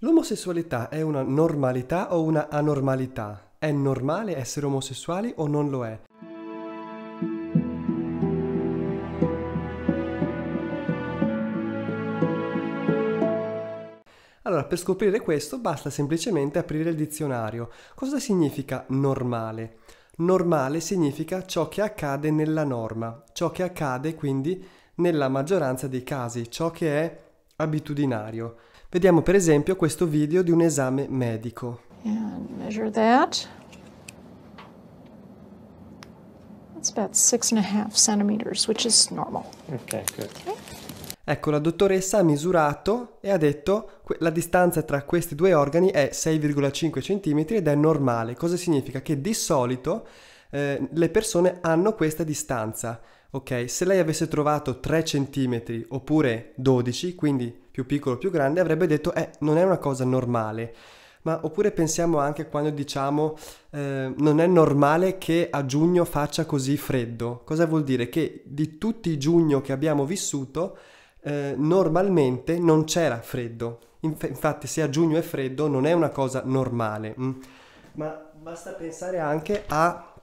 L'omosessualità è una normalità o una anormalità? È normale essere omosessuali o non lo è? Allora, per scoprire questo basta semplicemente aprire il dizionario. Cosa significa normale? Normale significa ciò che accade nella norma, ciò che accade quindi nella maggioranza dei casi, ciò che è abitudinario. Vediamo per esempio questo video di un esame medico. And measure that. That's about six and a half centimeters, which is normal. Okay, good. Okay. Ecco, la dottoressa ha misurato e ha detto che la distanza tra questi due organi è 6,5 cm ed è normale. Cosa significa? Che di solito eh, le persone hanno questa distanza. Ok, se lei avesse trovato 3 cm oppure 12, quindi più piccolo, più grande, avrebbe detto, eh, non è una cosa normale. Ma oppure pensiamo anche quando diciamo eh, non è normale che a giugno faccia così freddo. Cosa vuol dire? Che di tutti i giugno che abbiamo vissuto, eh, normalmente non c'era freddo. Inf- infatti se a giugno è freddo non è una cosa normale. Mm. Ma basta pensare anche a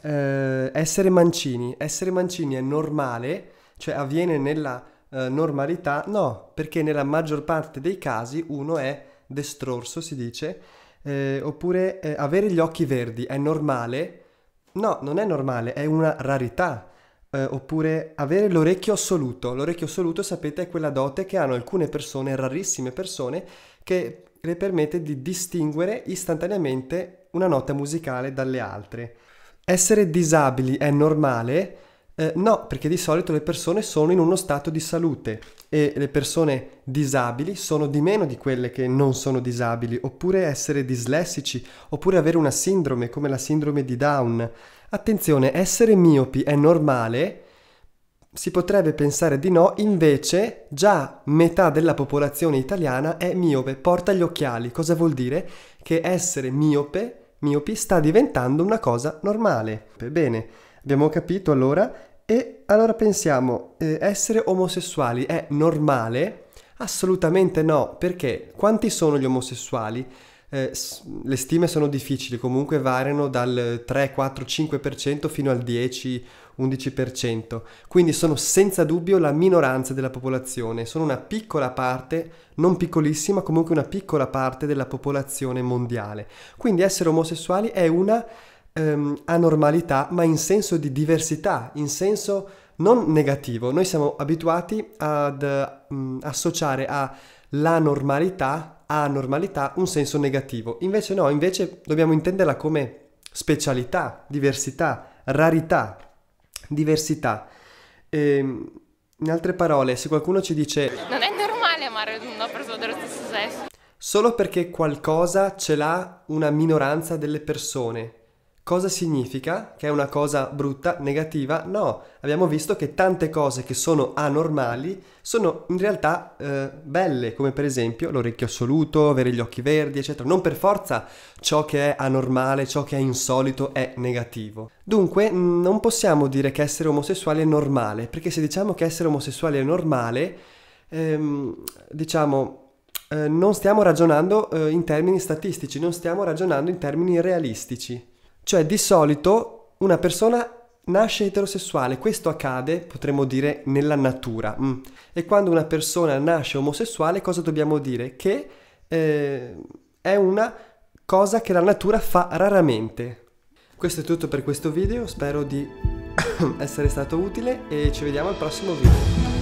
eh, essere mancini. Essere mancini è normale, cioè avviene nella eh, normalità, no, perché nella maggior parte dei casi uno è destrorso, si dice, eh, oppure eh, avere gli occhi verdi è normale? No, non è normale, è una rarità. Eh, oppure avere l'orecchio assoluto. L'orecchio assoluto, sapete, è quella dote che hanno alcune persone, rarissime persone, che le permette di distinguere istantaneamente una nota musicale dalle altre. Essere disabili è normale, eh, no, perché di solito le persone sono in uno stato di salute e le persone disabili sono di meno di quelle che non sono disabili, oppure essere dislessici, oppure avere una sindrome come la sindrome di Down. Attenzione, essere miopi è normale, si potrebbe pensare di no, invece già metà della popolazione italiana è miope, porta gli occhiali. Cosa vuol dire? Che essere miope, miopi, sta diventando una cosa normale. Bene, abbiamo capito allora e allora pensiamo, eh, essere omosessuali è normale? Assolutamente no, perché quanti sono gli omosessuali? Eh, le stime sono difficili, comunque variano dal 3, 4, 5% fino al 10, 11%, quindi sono senza dubbio la minoranza della popolazione, sono una piccola parte, non piccolissima, comunque una piccola parte della popolazione mondiale. Quindi essere omosessuali è una ehm, anormalità, ma in senso di diversità, in senso non negativo. Noi siamo abituati ad mh, mm, associare alla normalità, a normalità, un senso negativo. Invece no, invece dobbiamo intenderla come specialità, diversità, rarità, diversità. Ehm, in altre parole, se qualcuno ci dice... Non è normale amare una persona dello stesso sesso. Solo perché qualcosa ce l'ha una minoranza delle persone, Cosa significa? Che è una cosa brutta, negativa? No, abbiamo visto che tante cose che sono anormali sono in realtà eh, belle, come per esempio l'orecchio assoluto, avere gli occhi verdi, eccetera. Non per forza ciò che è anormale, ciò che è insolito è negativo. Dunque non possiamo dire che essere omosessuale è normale, perché se diciamo che essere omosessuale è normale, ehm, diciamo eh, non stiamo ragionando eh, in termini statistici, non stiamo ragionando in termini realistici. Cioè di solito una persona nasce eterosessuale, questo accade, potremmo dire, nella natura. Mm. E quando una persona nasce omosessuale, cosa dobbiamo dire? Che eh, è una cosa che la natura fa raramente. Questo è tutto per questo video, spero di essere stato utile e ci vediamo al prossimo video.